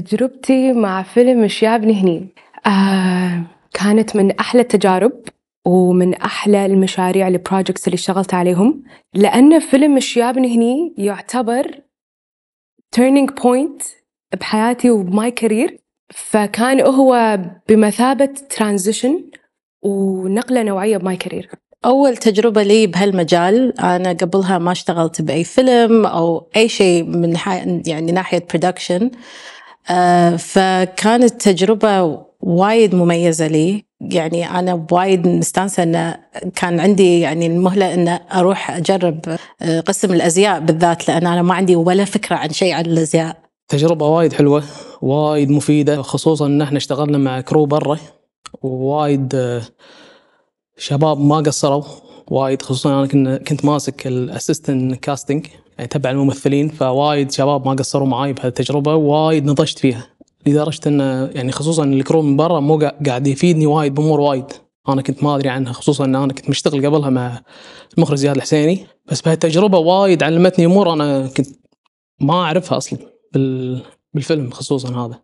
تجربتي مع فيلم شياب هني آه كانت من أحلى التجارب ومن أحلى المشاريع البروجكتس اللي اشتغلت عليهم لأن فيلم شياب هني يعتبر turning point بحياتي وماي كارير فكان هو بمثابة ترانزيشن ونقلة نوعية بماي كارير أول تجربة لي بهالمجال أنا قبلها ما اشتغلت بأي فيلم أو أي شيء من يعني ناحية برودكشن آه، فكانت تجربة وايد مميزة لي يعني أنا وايد مستانسة أن كان عندي يعني المهلة أن أروح أجرب آه، قسم الأزياء بالذات لأن أنا ما عندي ولا فكرة عن شيء عن الأزياء تجربة وايد حلوة وايد مفيدة خصوصا أن احنا اشتغلنا مع كرو برا وايد آه، شباب ما قصروا وايد خصوصا أنا كنت ماسك الأسيستنت كاستنج يعني تبع الممثلين فوايد شباب ما قصروا معاي بهالتجربه وايد نضجت فيها لدرجه ان يعني خصوصا الكرو من برا مو قاعد يفيدني وايد بامور وايد انا كنت ما ادري عنها خصوصا ان انا كنت مشتغل قبلها مع المخرج زياد الحسيني بس بهالتجربه وايد علمتني امور انا كنت ما اعرفها اصلا بالفيلم خصوصا هذا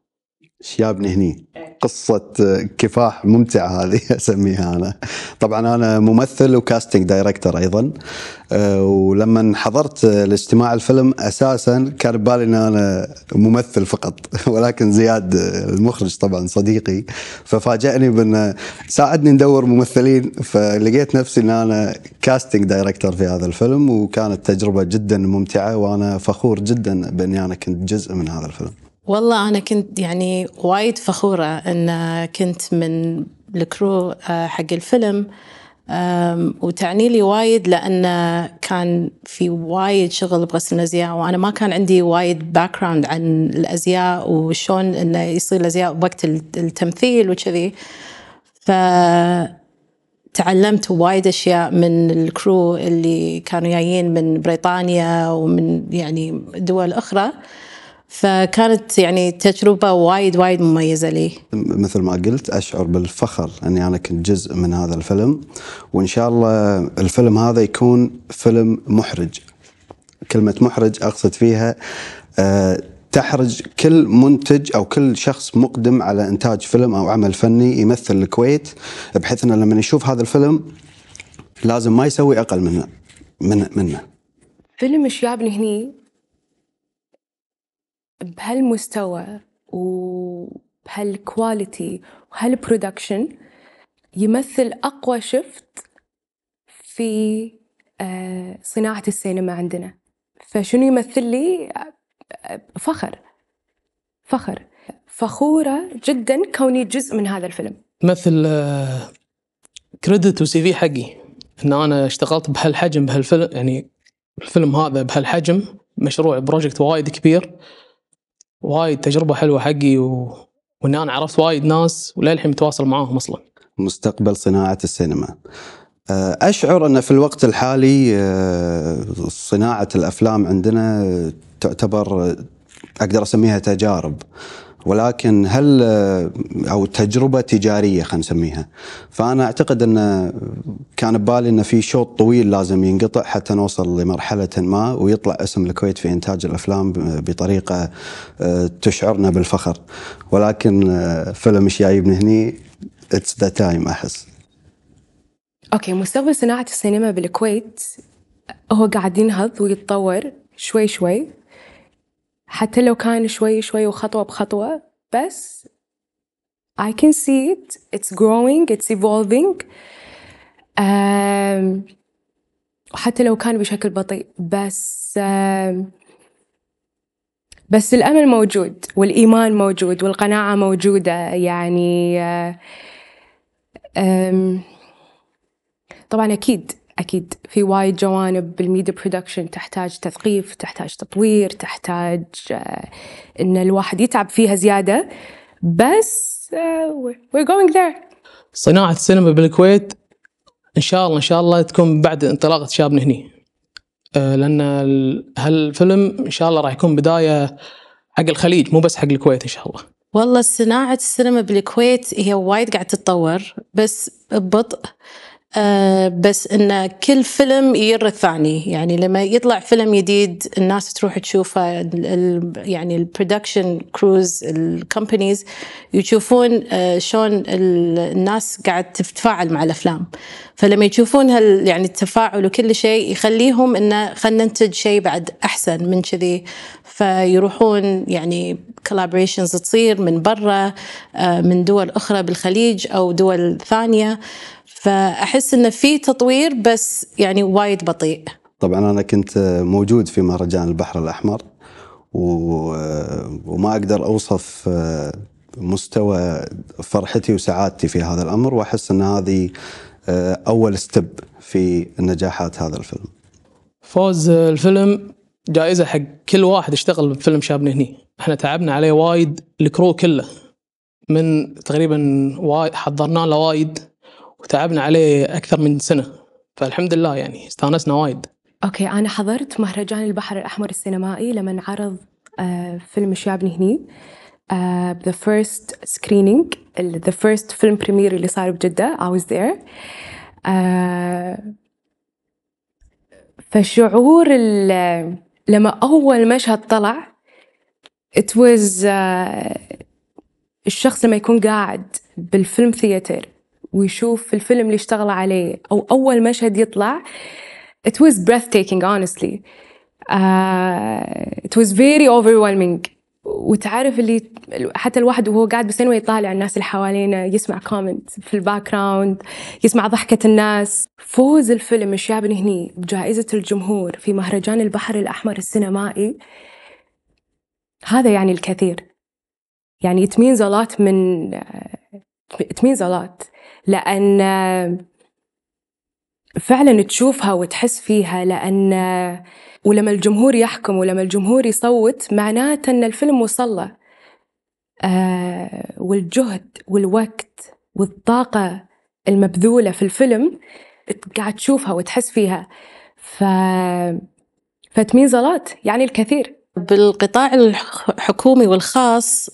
شيابني هني إيه. قصة آه، كفاح ممتعة هذه أسميها أنا طبعا أنا ممثل وكاستنج دايركتر أيضا آه، ولما حضرت الاجتماع آه، الفيلم أساسا كان ببالي أن أنا ممثل فقط ولكن زياد المخرج طبعا صديقي ففاجأني بأنه ساعدني ندور ممثلين فلقيت نفسي أن أنا كاستنج دايركتر في هذا الفيلم وكانت تجربة جدا ممتعة وأنا فخور جدا بأني أنا كنت جزء من هذا الفيلم والله أنا كنت يعني وايد فخورة أن كنت من الكرو آه، حق الفيلم وتعني لي وايد لأن كان في وايد شغل بغسل الأزياء وأنا ما كان عندي وايد باك عن الأزياء وشون أنه يصير الأزياء وقت التمثيل وكذي ف تعلمت وايد اشياء من الكرو اللي كانوا جايين من بريطانيا ومن يعني دول اخرى آه فكانت يعني تجربة وايد وايد مميزة لي مثل ما قلت أشعر بالفخر أني أنا كنت جزء من هذا الفيلم وإن شاء الله الفيلم هذا يكون فيلم محرج كلمة محرج أقصد فيها أه تحرج كل منتج او كل شخص مقدم على انتاج فيلم او عمل فني يمثل الكويت بحيث انه لما يشوف هذا الفيلم لازم ما يسوي اقل منه منه, منه. فيلم الشعب هني بهالمستوى وبهالكواليتي وهالبرودكشن يمثل أقوى شفت في آه، صناعة السينما عندنا فشنو يمثل لي فخر فخر فخورة جدا كوني جزء من هذا الفيلم مثل كريدت وسي في حقي ان انا اشتغلت بهالحجم بهالفيلم يعني الفيلم هذا بهالحجم مشروع بروجكت وايد كبير وايد تجربه حلوه حقي و... وان انا عرفت وايد ناس وللحين متواصل معاهم اصلا. مستقبل صناعه السينما. آه، اشعر ان في الوقت الحالي آه، صناعه الافلام عندنا تعتبر آه، اقدر اسميها تجارب. ولكن هل آه، او تجربه تجاريه خلينا نسميها فانا اعتقد انه كان ببالي انه في شوط طويل لازم ينقطع حتى نوصل لمرحله ما ويطلع اسم الكويت في انتاج الافلام بطريقه آه، تشعرنا بالفخر ولكن آه، فيلم ايش جايبني هني اتس ذا تايم احس اوكي مستقبل صناعه السينما بالكويت هو قاعد ينهض ويتطور شوي شوي حتى لو كان شوي شوي وخطوة بخطوة بس I can see it it's growing it's evolving وحتى لو كان بشكل بطيء بس بس الأمل موجود والإيمان موجود والقناعة موجودة يعني آه، طبعا أكيد أكيد في وايد جوانب بالميديا برودكشن تحتاج تثقيف تحتاج تطوير تحتاج آه، إن الواحد يتعب فيها زيادة بس وي جوينج ذير صناعة السينما بالكويت إن شاء الله إن شاء الله تكون بعد انطلاقة شابنا هني آه، لأن هالفيلم إن شاء الله راح يكون بداية حق الخليج مو بس حق الكويت إن شاء الله والله صناعة السينما بالكويت هي وايد قاعده تتطور بس ببطء آه، بس ان كل فيلم ير الثاني يعني لما يطلع فيلم جديد الناس تروح تشوفه يعني البرودكشن كروز الكومبانيز يشوفون آه، شلون الناس قاعد تتفاعل مع الافلام فلما يشوفون هال يعني التفاعل وكل شيء يخليهم انه خلينا ننتج شيء بعد احسن من كذي فيروحون يعني كولابريشنز تصير من برا آه، من دول اخرى بالخليج او دول ثانيه فاحس انه في تطوير بس يعني وايد بطيء طبعا انا كنت موجود في مهرجان البحر الاحمر وما اقدر اوصف مستوى فرحتي وسعادتي في هذا الامر واحس ان هذه اول ستيب في نجاحات هذا الفيلم. فوز الفيلم جائزه حق كل واحد اشتغل بفيلم شابنا هني، احنا تعبنا عليه وايد الكرو كله من تقريبا وايد حضرنا له وايد وتعبنا عليه اكثر من سنه فالحمد لله يعني استانسنا وايد اوكي انا حضرت مهرجان البحر الاحمر السينمائي لما انعرض آه، فيلم شيابني هني ذا آه، فيرست screening ذا فيرست فيلم بريمير اللي صار بجده I was there آه، فشعور لما اول مشهد طلع it was uh, الشخص لما يكون قاعد بالفيلم ثياتر ويشوف الفيلم اللي اشتغل عليه او اول مشهد يطلع it was breathtaking honestly uh, it was very overwhelming وتعرف اللي حتى الواحد وهو قاعد بالسينما يطالع الناس اللي حوالينا يسمع كومنت في الباك جراوند يسمع ضحكة الناس فوز الفيلم الشعب هني بجائزة الجمهور في مهرجان البحر الأحمر السينمائي هذا يعني الكثير يعني it means a lot من it means a lot لأن فعلا تشوفها وتحس فيها لأن ولما الجمهور يحكم ولما الجمهور يصوت معناته أن الفيلم وصل له آه والجهد والوقت والطاقة المبذولة في الفيلم قاعد تشوفها وتحس فيها ف فتميزلات يعني الكثير بالقطاع الحكومي والخاص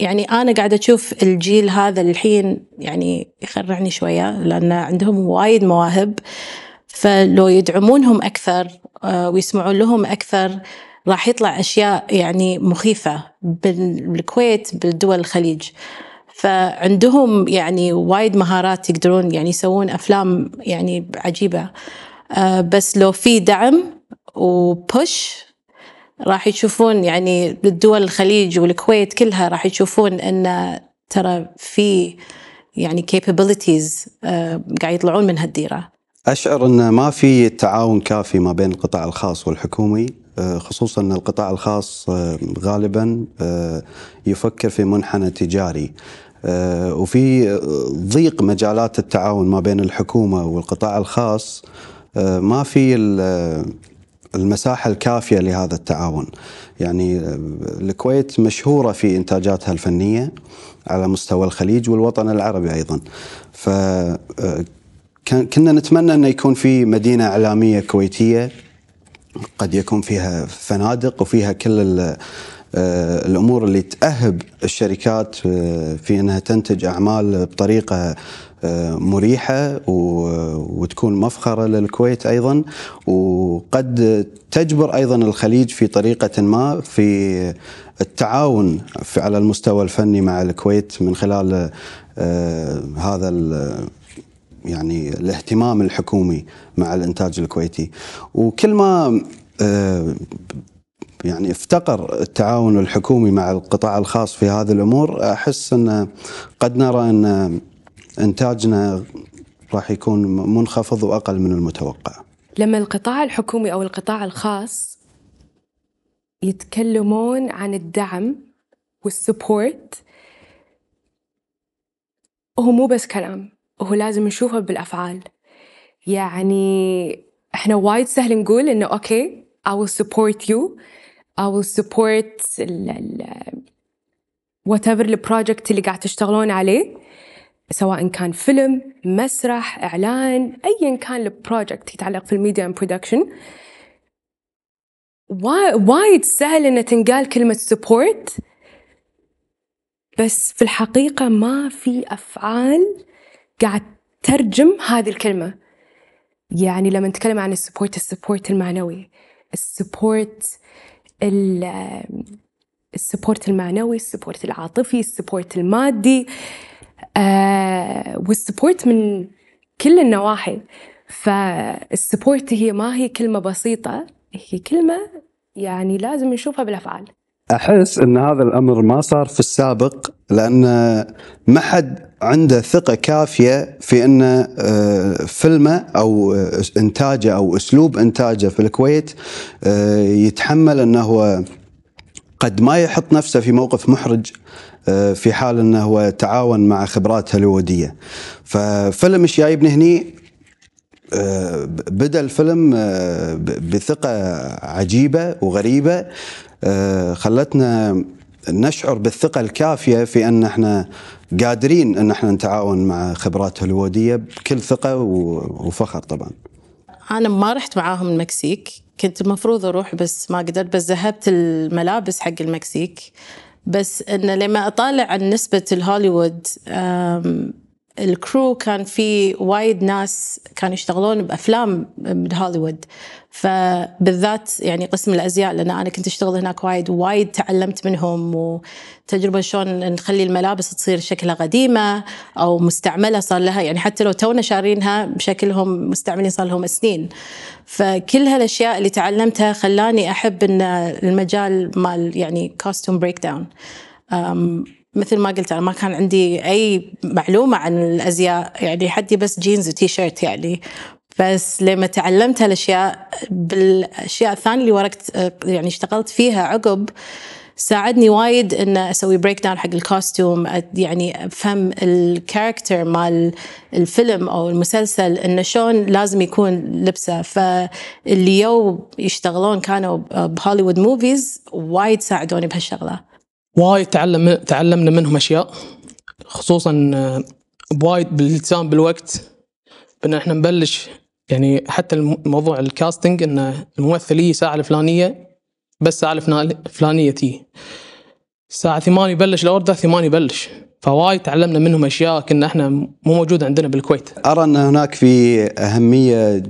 يعني انا قاعده اشوف الجيل هذا الحين يعني يخرعني شويه لان عندهم وايد مواهب فلو يدعمونهم اكثر أه، ويسمعون لهم اكثر راح يطلع اشياء يعني مخيفه بالكويت بدول الخليج فعندهم يعني وايد مهارات يقدرون يعني يسوون افلام يعني عجيبه أه، بس لو في دعم وبوش راح يشوفون يعني بالدول الخليج والكويت كلها راح يشوفون ان ترى في يعني capabilities آه، قاعد يطلعون من هالديره. اشعر ان ما في تعاون كافي ما بين القطاع الخاص والحكومي آه، خصوصا ان القطاع الخاص آه، غالبا يفكر في منحنى تجاري وفي ضيق مجالات التعاون ما بين الحكومه والقطاع الخاص ما في المساحة الكافية لهذا التعاون يعني آه، الكويت مشهورة في إنتاجاتها الفنية على مستوى الخليج والوطن العربي أيضا ف آه، كنا نتمنى أن يكون في مدينة إعلامية كويتية قد يكون فيها فنادق وفيها كل آه، الامور اللي تاهب الشركات آه، في انها تنتج اعمال بطريقه آه، مريحه وتكون مفخره للكويت ايضا وقد تجبر ايضا الخليج في طريقه ما في التعاون على المستوى الفني مع الكويت من خلال هذا يعني الاهتمام الحكومي مع الانتاج الكويتي وكل ما يعني افتقر التعاون الحكومي مع القطاع الخاص في هذه الامور احس ان قد نرى ان انتاجنا راح يكون منخفض واقل من المتوقع. لما القطاع الحكومي او القطاع الخاص يتكلمون عن الدعم والسبورت هو مو بس كلام هو لازم نشوفه بالافعال يعني احنا وايد سهل نقول انه اوكي I will support you او السبورت وات ايفر البروجكت اللي قاعد تشتغلون عليه سواء كان فيلم مسرح اعلان ايا كان البروجكت يتعلق في الميديا اند برودكشن وايد سهل ان تنقال كلمه سبورت بس في الحقيقه ما في افعال قاعد ترجم هذه الكلمه يعني لما نتكلم عن السبورت السبورت المعنوي السبورت السبورت المعنوي السبورت العاطفي السبورت المادي آه، والسبورت من كل النواحي فالسبورت هي ما هي كلمة بسيطة هي كلمة يعني لازم نشوفها بالأفعال أحس أن هذا الأمر ما صار في السابق لأن ما حد عنده ثقه كافيه في ان آه، فيلمه او آه، انتاجه او اسلوب انتاجه في الكويت آه، يتحمل انه هو قد ما يحط نفسه في موقف محرج في حال انه هو تعاون مع خبرات هوليووديه. ففيلم ايش جايبني هني بدا الفيلم بثقه عجيبه وغريبه خلتنا نشعر بالثقه الكافيه في ان احنا قادرين ان احنا نتعاون مع خبرات هوليووديه بكل ثقه وفخر طبعا. انا ما رحت معاهم المكسيك، كنت المفروض اروح بس ما قدرت بس ذهبت الملابس حق المكسيك بس ان لما اطالع عن نسبه الهوليوود الكرو كان في وايد ناس كانوا يشتغلون بافلام من هوليوود فبالذات يعني قسم الازياء لان انا كنت اشتغل هناك وايد وايد تعلمت منهم وتجربه شلون نخلي الملابس تصير شكلها قديمه او مستعمله صار لها يعني حتى لو تونا شارينها بشكلهم مستعملين صار لهم سنين فكل هالاشياء اللي تعلمتها خلاني احب ان المجال مال يعني كوستوم بريك داون مثل ما قلت انا ما كان عندي اي معلومه عن الازياء يعني حدي بس جينز وتي شيرت يعني بس لما تعلمت هالاشياء بالاشياء الثانيه اللي وركت يعني اشتغلت فيها عقب ساعدني وايد ان اسوي بريك داون حق الكوستوم يعني افهم الكاركتر مال الفيلم او المسلسل انه شلون لازم يكون لبسه فاللي يو يشتغلون كانوا بهوليوود موفيز وايد ساعدوني بهالشغله وايد تعلم تعلمنا منهم اشياء خصوصا بوايد آه، بالالتزام بالوقت بان احنا نبلش يعني حتى الموضوع الكاستنج ان الممثل يجي الساعه الفلانيه بس الساعه الفلانيه تي الساعه 8 يبلش الاوردر 8 يبلش فوايد تعلمنا منهم اشياء كنا احنا مو موجوده عندنا بالكويت ارى ان هناك في اهميه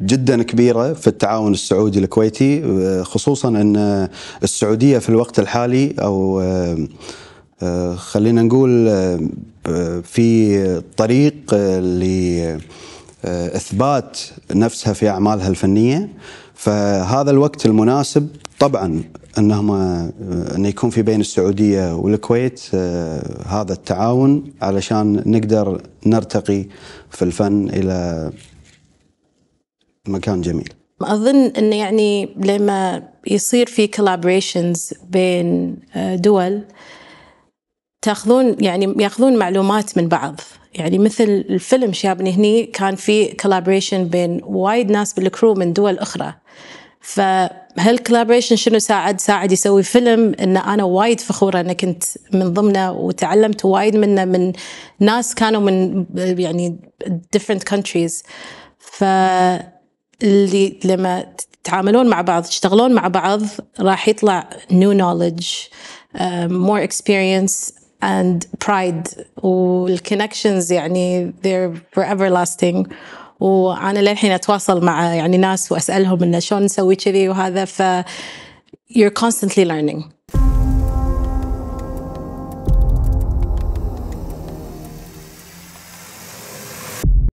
جدا كبيره في التعاون السعودي الكويتي آه، خصوصا ان السعوديه في الوقت الحالي او آه، آه، خلينا نقول في طريق لاثبات نفسها في اعمالها الفنيه فهذا الوقت المناسب طبعا انهم ان يكون في بين السعوديه والكويت هذا التعاون علشان نقدر نرتقي في الفن الى مكان جميل اظن انه يعني لما يصير في كولابريشنز بين آه، دول تاخذون يعني ياخذون معلومات من بعض يعني مثل الفيلم شابني هني كان في كولابريشن بين وايد ناس بالكرو من دول اخرى فهالكولابريشن شنو ساعد؟ ساعد يسوي فيلم ان انا وايد فخوره اني كنت من ضمنه وتعلمت وايد منه من ناس كانوا من آه، يعني different countries ف اللي لما تتعاملون مع بعض تشتغلون مع بعض راح يطلع new knowledge uh, more experience and pride والكونكشنز يعني they're forever lasting وانا للحين اتواصل مع يعني ناس واسالهم انه شلون نسوي كذي وهذا ف you're constantly learning